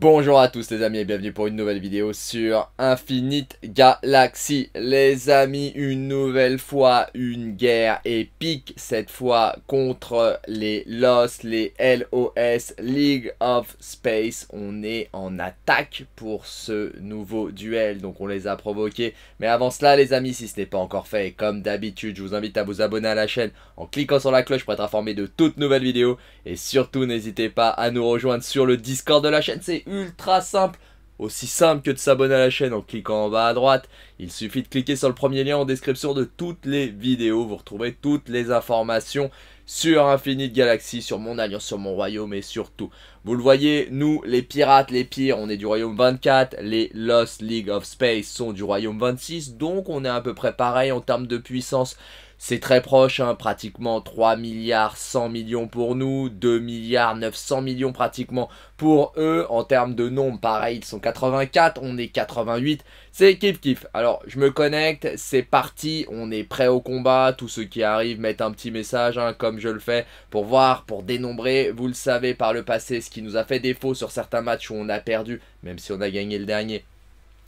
Bonjour à tous les amis et bienvenue pour une nouvelle vidéo sur Infinite Galaxy. Les amis, une nouvelle fois une guerre épique, cette fois contre les LOS, les LOS, League of Space. On est en attaque pour ce nouveau duel, donc on les a provoqués. Mais avant cela les amis, si ce n'est pas encore fait, comme d'habitude, je vous invite à vous abonner à la chaîne en cliquant sur la cloche pour être informé de toutes nouvelles vidéos. Et surtout n'hésitez pas à nous rejoindre sur le Discord de la chaîne, c'est ultra simple aussi simple que de s'abonner à la chaîne en cliquant en bas à droite. Il suffit de cliquer sur le premier lien en description de toutes les vidéos. Vous retrouvez toutes les informations sur Infinite Galaxy, sur mon alliance, sur mon royaume et surtout. Vous le voyez, nous, les pirates, les pires, on est du royaume 24. Les Lost League of Space sont du royaume 26. Donc, on est à peu près pareil en termes de puissance. C'est très proche, hein, pratiquement 3 milliards 100 millions pour nous, 2 milliards 900 millions pratiquement pour eux. En termes de nombre, pareil, ils sont 84, on est 88. C'est kiff kiff. Alors, je me connecte, c'est parti, on est prêt au combat. Tous ceux qui arrivent mettent un petit message, hein, comme je le fais, pour voir, pour dénombrer. Vous le savez par le passé, ce qui nous a fait défaut sur certains matchs où on a perdu, même si on a gagné le dernier.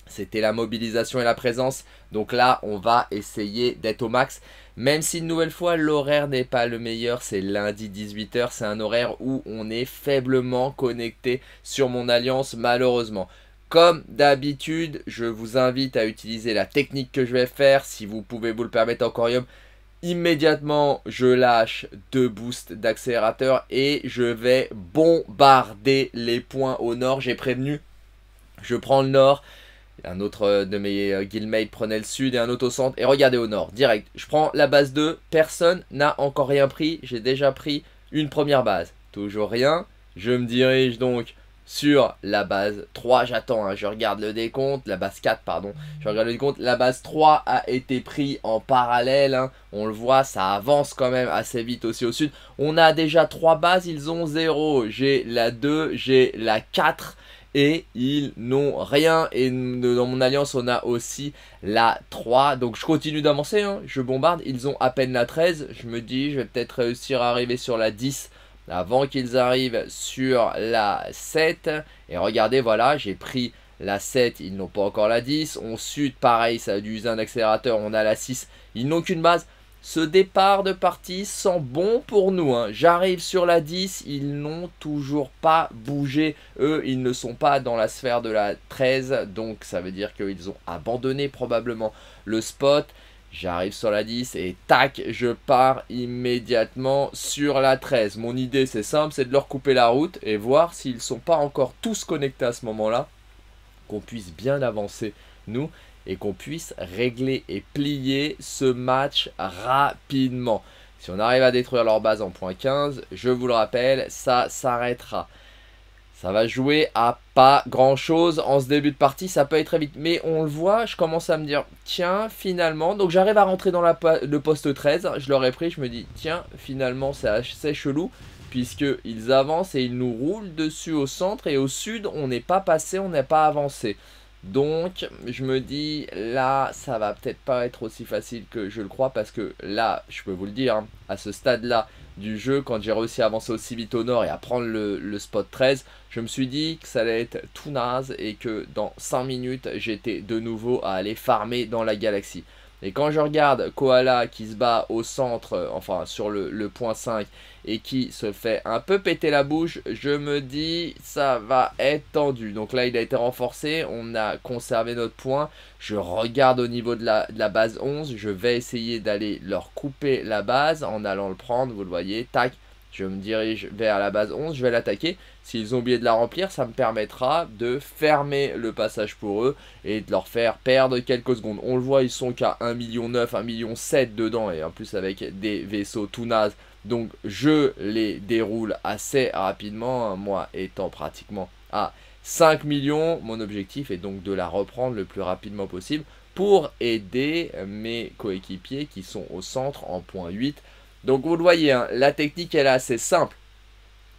C'était la mobilisation et la présence. Donc là, on va essayer d'être au max. Même si, une nouvelle fois, l'horaire n'est pas le meilleur. C'est lundi 18h. C'est un horaire où on est faiblement connecté sur mon alliance, malheureusement. Comme d'habitude, je vous invite à utiliser la technique que je vais faire. Si vous pouvez vous le permettre, fois, immédiatement, je lâche deux boosts d'accélérateur et je vais bombarder les points au nord. J'ai prévenu, je prends le nord. Un autre euh, de mes euh, guildmates prenait le sud et un autre au centre. Et regardez au nord, direct. Je prends la base 2. Personne n'a encore rien pris. J'ai déjà pris une première base. Toujours rien. Je me dirige donc sur la base 3. J'attends, hein. je regarde le décompte. La base 4, pardon. Je regarde le décompte. La base 3 a été prise en parallèle. Hein. On le voit, ça avance quand même assez vite aussi au sud. On a déjà 3 bases, ils ont 0. J'ai la 2, j'ai la 4 et ils n'ont rien. Et dans mon alliance, on a aussi la 3. Donc je continue d'avancer, hein. je bombarde. Ils ont à peine la 13. Je me dis, je vais peut-être réussir à arriver sur la 10 avant qu'ils arrivent sur la 7. Et regardez, voilà, j'ai pris la 7, ils n'ont pas encore la 10. On sud, pareil, ça a dû user un accélérateur. On a la 6, ils n'ont qu'une base. Ce départ de partie sent bon pour nous. Hein. J'arrive sur la 10, ils n'ont toujours pas bougé. Eux, ils ne sont pas dans la sphère de la 13, donc ça veut dire qu'ils ont abandonné probablement le spot. J'arrive sur la 10 et tac, je pars immédiatement sur la 13. Mon idée, c'est simple, c'est de leur couper la route et voir s'ils ne sont pas encore tous connectés à ce moment-là, qu'on puisse bien avancer, nous et qu'on puisse régler et plier ce match rapidement. Si on arrive à détruire leur base en point 15, je vous le rappelle, ça s'arrêtera. Ça va jouer à pas grand chose en ce début de partie, ça peut être très vite. Mais on le voit, je commence à me dire, tiens, finalement, donc j'arrive à rentrer dans le poste 13, je l'aurais pris, je me dis, tiens, finalement, c'est assez chelou, puisqu'ils avancent et ils nous roulent dessus au centre, et au sud, on n'est pas passé, on n'est pas avancé. Donc, je me dis, là, ça va peut-être pas être aussi facile que je le crois, parce que là, je peux vous le dire, hein, à ce stade-là du jeu, quand j'ai réussi à avancer aussi vite au nord et à prendre le, le, spot 13, je me suis dit que ça allait être tout naze et que dans 5 minutes, j'étais de nouveau à aller farmer dans la galaxie. Et quand je regarde Koala qui se bat au centre, euh, enfin sur le, point 5, et qui se fait un peu péter la bouche, je me dis ça va être tendu. Donc là il a été renforcé, on a conservé notre point. Je regarde au niveau de la, de la base 11, je vais essayer d'aller leur couper la base en allant le prendre, vous le voyez, tac. Je me dirige vers la base 11, je vais l'attaquer. S'ils ont oublié de la remplir, ça me permettra de fermer le passage pour eux et de leur faire perdre quelques secondes. On le voit, ils sont qu'à 1,9 million, 1,7 million dedans et en plus avec des vaisseaux tout naze. Donc je les déroule assez rapidement, hein, moi étant pratiquement à 5 millions. Mon objectif est donc de la reprendre le plus rapidement possible pour aider mes coéquipiers qui sont au centre en point 8. Donc vous le voyez, hein, la technique elle est assez simple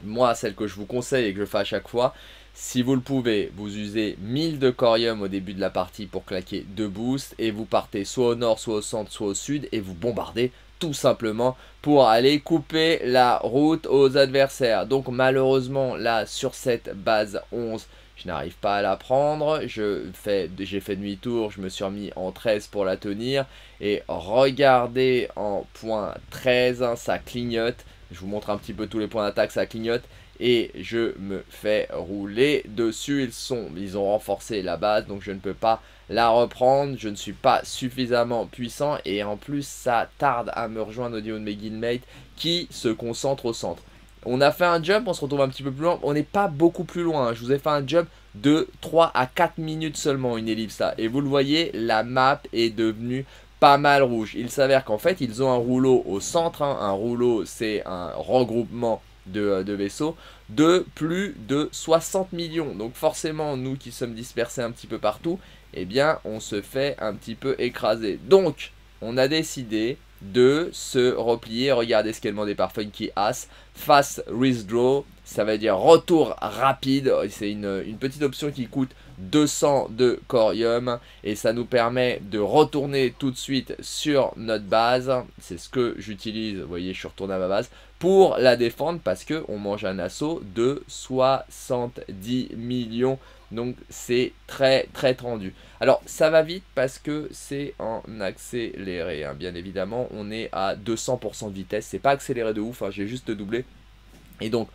moi, celle que je vous conseille et que je fais à chaque fois, si vous le pouvez, vous usez 1000 de corium au début de la partie pour claquer 2 boosts et vous partez soit au nord, soit au centre, soit au sud et vous bombardez tout simplement pour aller couper la route aux adversaires. Donc malheureusement là sur cette base 11, je n'arrive pas à la prendre. J'ai fait demi-tour, je me suis remis en 13 pour la tenir. Et regardez en point 13, ça clignote. Je vous montre un petit peu tous les points d'attaque, ça clignote. Et je me fais rouler dessus. Ils, sont, ils ont renforcé la base, donc je ne peux pas la reprendre. Je ne suis pas suffisamment puissant. Et en plus, ça tarde à me rejoindre au niveau de mes guildmates qui se concentrent au centre. On a fait un jump, on se retrouve un petit peu plus loin. On n'est pas beaucoup plus loin. Hein. Je vous ai fait un jump de 3 à 4 minutes seulement, une ellipse là. Et vous le voyez, la map est devenue pas mal rouge. Il s'avère qu'en fait, ils ont un rouleau au centre. Hein. Un rouleau, c'est un regroupement de, euh, vaisseaux de plus de 60 millions. Donc forcément, nous qui sommes dispersés un petit peu partout, eh bien, on se fait un petit peu écraser. Donc, on a décidé de se replier. Regardez ce qu'elle des par Funky Ass. Fast Withdraw ça veut dire retour rapide. C'est une, petite option qui coûte 200 de corium et ça nous permet de retourner tout de suite sur notre base. C'est ce que j'utilise, vous voyez, je suis retourné à ma base pour la défendre parce qu'on mange un assaut de 70 millions. Donc c'est très très tendu. Alors ça va vite parce que c'est en accéléré. Hein. Bien évidemment, on est à 200% de vitesse. C'est pas accéléré de ouf, Enfin, j'ai juste doublé. Et donc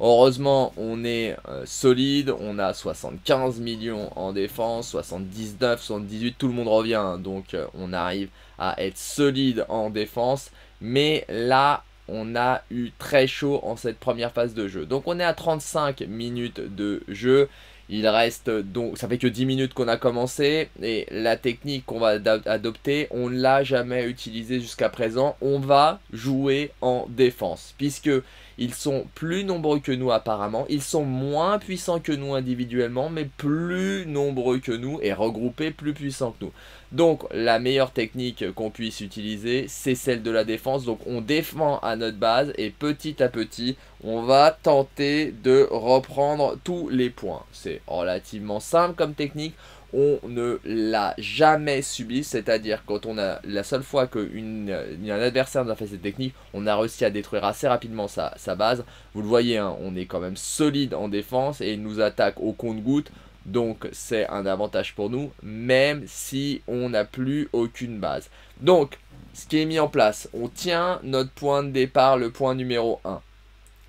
Heureusement, on est euh, solide. On a 75 millions en défense, 79, 78, tout le monde revient. Hein, donc euh, on arrive à être solide en défense. Mais là, on a eu très chaud en cette première phase de jeu. Donc on est à 35 minutes de jeu. Il reste donc, ça fait que 10 minutes qu'on a commencé et la technique qu'on va adopter, on ne l'a jamais utilisée jusqu'à présent. On va jouer en défense puisque ils sont plus nombreux que nous apparemment, ils sont moins puissants que nous individuellement, mais plus nombreux que nous et regroupés plus puissants que nous. Donc la meilleure technique qu'on puisse utiliser, c'est celle de la défense. Donc on défend à notre base et petit à petit, on va tenter de reprendre tous les points. C'est relativement simple comme technique on ne l'a jamais subi, c'est-à-dire quand on a la seule fois qu'un adversaire nous a fait cette technique, on a réussi à détruire assez rapidement sa, base. Vous le voyez, hein, on est quand même solide en défense et il nous attaque au compte-goutte. Donc c'est un avantage pour nous, même si on n'a plus aucune base. Donc, ce qui est mis en place, on tient notre point de départ, le point numéro 1.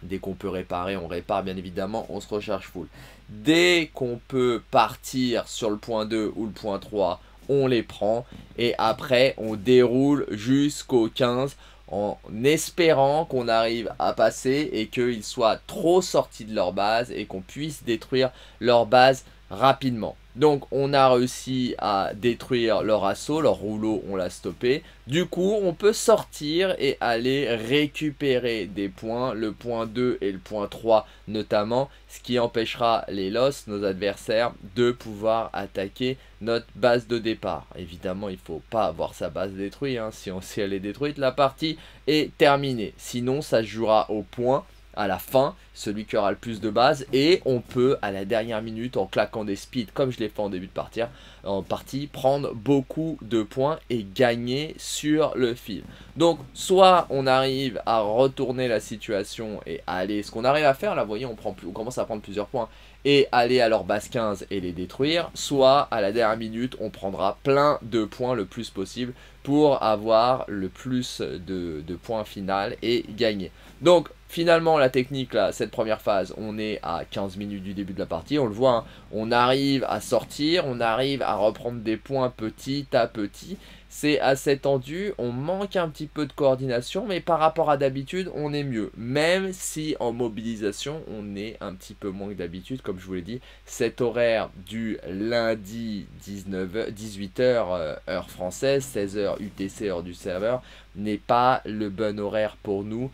Dès qu'on peut réparer, on répare bien évidemment, on se recharge full. Dès qu'on peut partir sur le point 2 ou le point 3, on les prend. Et après, on déroule jusqu'au 15 en espérant qu'on arrive à passer et qu'ils soient trop sortis de leur base et qu'on puisse détruire leur base rapidement. Donc on a réussi à détruire leur assaut, leur rouleau, on l'a stoppé. Du coup, on peut sortir et aller récupérer des points, le point 2 et le point 3 notamment, ce qui empêchera les loss, nos adversaires, de pouvoir attaquer notre base de départ. Évidemment, il ne faut pas avoir sa base détruite, hein. si, on, si elle est détruite, la partie est terminée. Sinon, ça jouera au point à la fin, celui qui aura le plus de bases. Et on peut, à la dernière minute, en claquant des speeds, comme je l'ai fait en début de partie, en partie, prendre beaucoup de points et gagner sur le fil. Donc, soit on arrive à retourner la situation et aller, ce qu'on arrive à faire, là, vous voyez, on, prend, on commence à prendre plusieurs points, et aller à leur base 15 et les détruire, soit à la dernière minute, on prendra plein de points le plus possible pour avoir le plus de, points final et gagner. Donc, Finalement, la technique, là, cette première phase, on est à 15 minutes du début de la partie, on le voit, hein. on arrive à sortir, on arrive à reprendre des points petit à petit. C'est assez tendu, on manque un petit peu de coordination, mais par rapport à d'habitude, on est mieux. Même si en mobilisation, on est un petit peu moins que d'habitude, comme je vous l'ai dit. Cet horaire du lundi 18h euh, heure française, 16h UTC heure du serveur, n'est pas le bon horaire pour nous.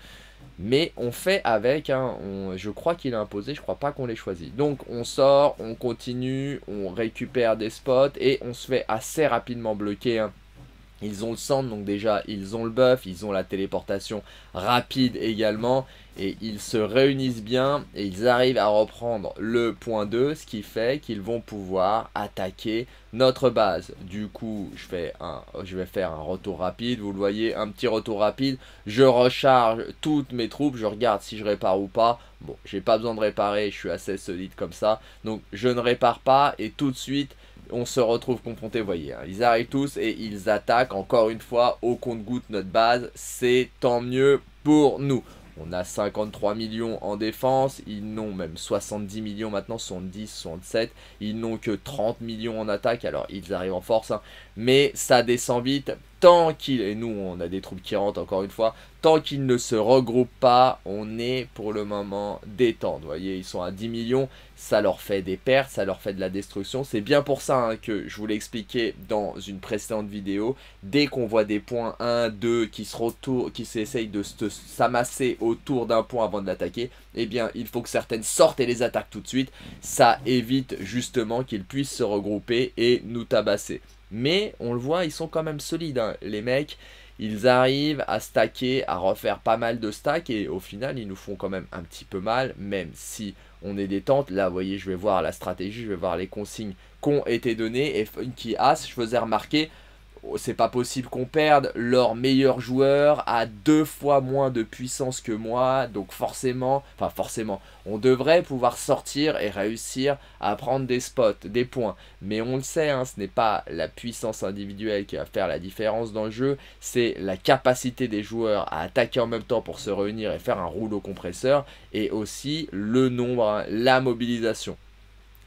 Mais on fait avec, hein. je crois qu'il a imposé, je crois pas qu'on l'ait choisi. Donc on sort, on continue, on récupère des spots et on se fait assez rapidement bloquer. Hein. Ils ont le centre, donc déjà ils ont le buff, ils ont la téléportation rapide également et ils se réunissent bien et ils arrivent à reprendre le point 2, ce qui fait qu'ils vont pouvoir attaquer notre base. Du coup, je, fais je vais faire un retour rapide, vous le voyez, un petit retour rapide. Je recharge toutes mes troupes, je regarde si je répare ou pas. Bon, j'ai pas besoin de réparer, je suis assez solide comme ça. Donc, je ne répare pas et tout de suite, on se retrouve confronté, vous voyez, hein, ils arrivent tous et ils attaquent encore une fois au compte-goutte notre base, c'est tant mieux pour nous. On a 53 millions en défense, ils n'ont même 70 millions maintenant, 70, 67, ils n'ont que 30 millions en attaque, alors ils arrivent en force, hein. mais ça descend vite tant qu'il, et nous on a des troupes qui rentrent encore une fois, tant qu'ils ne se regroupent pas, on est pour le moment détente. Vous voyez, ils sont à 10 millions, ça leur fait des pertes, ça leur fait de la destruction. C'est bien pour ça hein, que je vous l'ai expliqué dans une précédente vidéo, dès qu'on voit des points 1, 2 qui se retournent, qui s'essayent de s'amasser autour d'un point avant de l'attaquer, eh bien il faut que certaines sortent et les attaquent tout de suite. Ça évite justement qu'ils puissent se regrouper et nous tabasser. Mais on le voit, ils sont quand même solides. Hein. Les mecs, ils arrivent à stacker, à refaire pas mal de stacks. Et au final, ils nous font quand même un petit peu mal. Même si on est détente. Là, vous voyez, je vais voir la stratégie, je vais voir les consignes qui ont été données. Et Funky As, je faisais remarquer c'est pas possible qu'on perde leur meilleur joueur a deux fois moins de puissance que moi, donc forcément, enfin forcément, on devrait pouvoir sortir et réussir à prendre des spots, des points. Mais on le sait, hein, ce n'est pas la puissance individuelle qui va faire la différence dans le jeu, c'est la capacité des joueurs à attaquer en même temps pour se réunir et faire un rouleau compresseur, et aussi le nombre, hein, la mobilisation.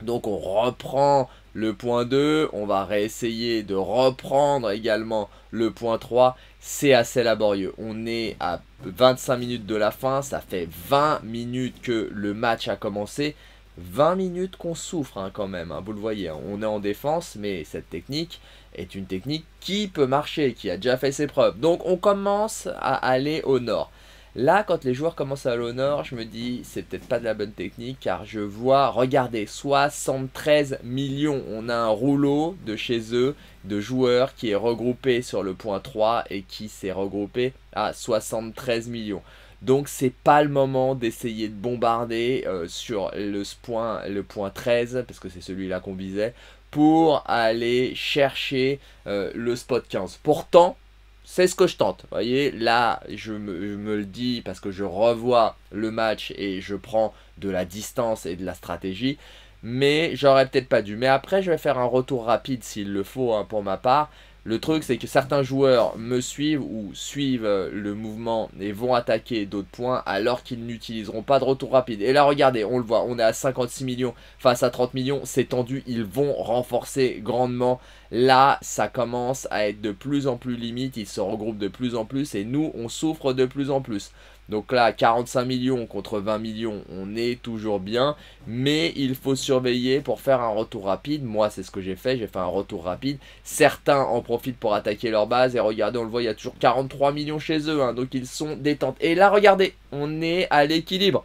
Donc on reprend le point 2, on va réessayer de reprendre également le point 3. C'est assez laborieux. On est à 25 minutes de la fin, ça fait 20 minutes que le match a commencé. 20 minutes qu'on souffre hein, quand même, hein. vous le voyez, hein. on est en défense, mais cette technique est une technique qui peut marcher, qui a déjà fait ses preuves. Donc on commence à aller au nord. Là, quand les joueurs commencent à l'honneur, je me dis, c'est peut-être pas de la bonne technique, car je vois, regardez, 73 millions. On a un rouleau de chez eux, de joueurs qui est regroupé sur le point 3 et qui s'est regroupé à 73 millions. Donc c'est pas le moment d'essayer de bombarder euh, sur le point, le point 13, parce que c'est celui-là qu'on visait, pour aller chercher euh, le spot 15. Pourtant, c'est ce que je tente. Vous voyez, là, je me, le dis parce que je revois le match et je prends de la distance et de la stratégie. Mais j'aurais peut-être pas dû. Mais après, je vais faire un retour rapide s'il le faut hein, pour ma part. Le truc, c'est que certains joueurs me suivent ou suivent euh, le mouvement et vont attaquer d'autres points alors qu'ils n'utiliseront pas de retour rapide. Et là, regardez, on le voit, on est à 56 millions face à 30 millions. C'est tendu, ils vont renforcer grandement. Là, ça commence à être de plus en plus limite, ils se regroupent de plus en plus et nous, on souffre de plus en plus. Donc là, 45 millions contre 20 millions, on est toujours bien. Mais il faut surveiller pour faire un retour rapide. Moi, c'est ce que j'ai fait. J'ai fait un retour rapide. Certains en profitent pour attaquer leur base. Et regardez, on le voit, il y a toujours 43 millions chez eux. Hein. donc ils sont détentes. Et là, regardez, on est à l'équilibre.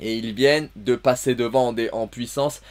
Et ils viennent de passer devant en puissance.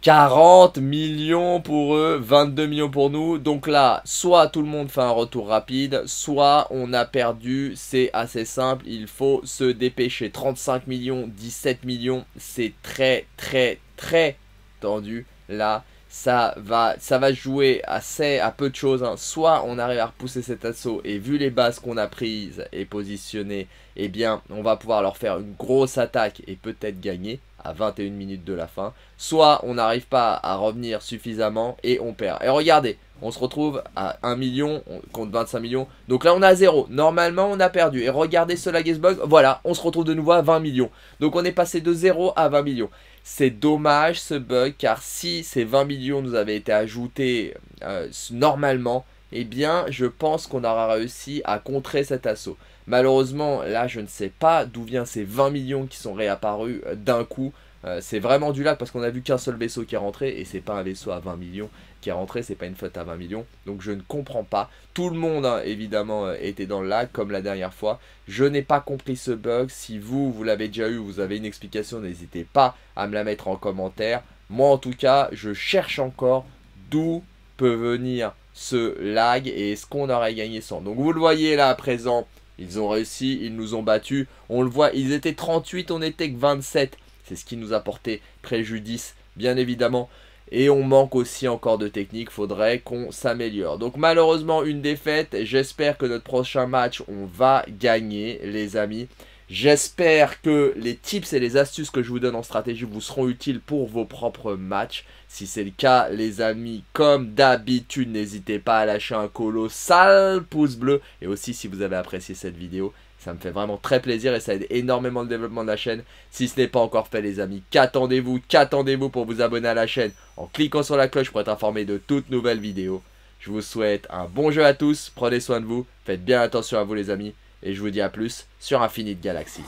40 millions pour eux, 22 millions pour nous. Donc là, soit tout le monde fait un retour rapide, soit on a perdu. C'est assez simple, il faut se dépêcher. 35 millions, 17 millions, c'est très très très tendu là. Ça va, ça va jouer assez à peu de choses. Hein. Soit on arrive à repousser cet assaut et vu les bases qu'on a prises et positionnées, eh bien on va pouvoir leur faire une grosse attaque et peut-être gagner à 21 minutes de la fin. Soit on n'arrive pas à revenir suffisamment et on perd. Et regardez, on se retrouve à 1 million contre compte 25 millions. Donc là, on a 0. Normalement, on a perdu. Et regardez ce bug. Voilà, on se retrouve de nouveau à 20 millions. Donc on est passé de 0 à 20 millions. C'est dommage ce bug, car si ces 20 millions nous avaient été ajoutés euh, normalement, eh bien, je pense qu'on aura réussi à contrer cet assaut. Malheureusement, là, je ne sais pas d'où vient ces 20 millions qui sont réapparus euh, d'un coup. Euh, c'est vraiment du lag parce qu'on a vu qu'un seul vaisseau qui est rentré et c'est pas un vaisseau à 20 millions qui est rentré, c'est pas une faute à 20 millions. Donc je ne comprends pas. Tout le monde hein, évidemment euh, était dans le lag comme la dernière fois. Je n'ai pas compris ce bug. Si vous, vous l'avez déjà eu, vous avez une explication, n'hésitez pas à me la mettre en commentaire. Moi en tout cas, je cherche encore d'où peut venir ce lag et est-ce qu'on aurait gagné sans. Donc vous le voyez là à présent, ils ont réussi, ils nous ont battus. On le voit, ils étaient 38, on n'était que 27. C'est ce qui nous a porté préjudice, bien évidemment. Et on manque aussi encore de technique, faudrait qu'on s'améliore. Donc malheureusement une défaite, j'espère que notre prochain match on va gagner les amis. J'espère que les tips et les astuces que je vous donne en stratégie vous seront utiles pour vos propres matchs. Si c'est le cas, les amis, comme d'habitude, n'hésitez pas à lâcher un colossal pouce bleu. Et aussi, si vous avez apprécié cette vidéo, ça me fait vraiment très plaisir et ça aide énormément le développement de la chaîne. Si ce n'est pas encore fait, les amis, qu'attendez-vous Qu'attendez-vous pour vous abonner à la chaîne en cliquant sur la cloche pour être informé de toutes nouvelles vidéos. Je vous souhaite un bon jeu à tous, prenez soin de vous, faites bien attention à vous les amis. Et je vous dis à plus sur Infinite Galaxy.